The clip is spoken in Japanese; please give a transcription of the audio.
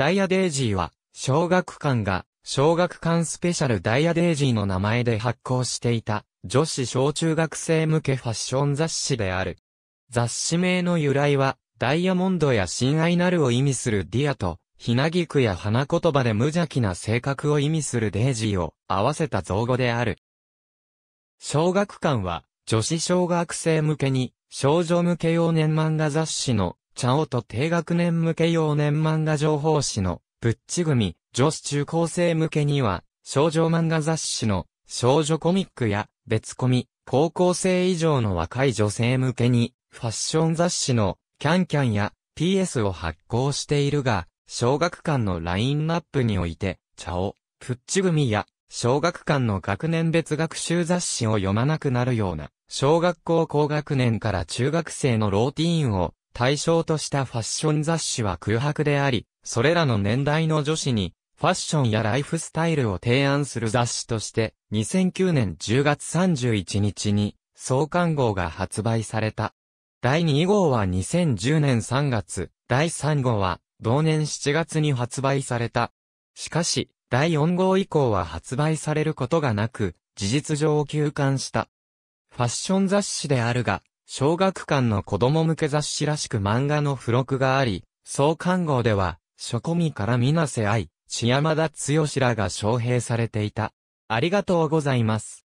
ダイヤデイジーは、小学館が、小学館スペシャルダイヤデイジーの名前で発行していた、女子小中学生向けファッション雑誌である。雑誌名の由来は、ダイヤモンドや親愛なるを意味するディアと、ひなぎくや花言葉で無邪気な性格を意味するデイジーを合わせた造語である。小学館は、女子小学生向けに、少女向け用年漫画雑誌のチャオと低学年向け幼年漫画情報誌の、ぶっち組、女子中高生向けには、少女漫画雑誌の、少女コミックや、別コミ、高校生以上の若い女性向けに、ファッション雑誌の、キャンキャンや、PS を発行しているが、小学館のラインナップにおいて、ャオ、プッチ組や、小学館の学年別学習雑誌を読まなくなるような、小学校高学年から中学生のローティーンを、対象としたファッション雑誌は空白であり、それらの年代の女子に、ファッションやライフスタイルを提案する雑誌として、2009年10月31日に、創刊号が発売された。第2号は2010年3月、第3号は、同年7月に発売された。しかし、第4号以降は発売されることがなく、事実上休刊した。ファッション雑誌であるが、小学館の子供向け雑誌らしく漫画の付録があり、総刊号では、書コミから水瀬愛、千山田剛らが招聘されていた。ありがとうございます。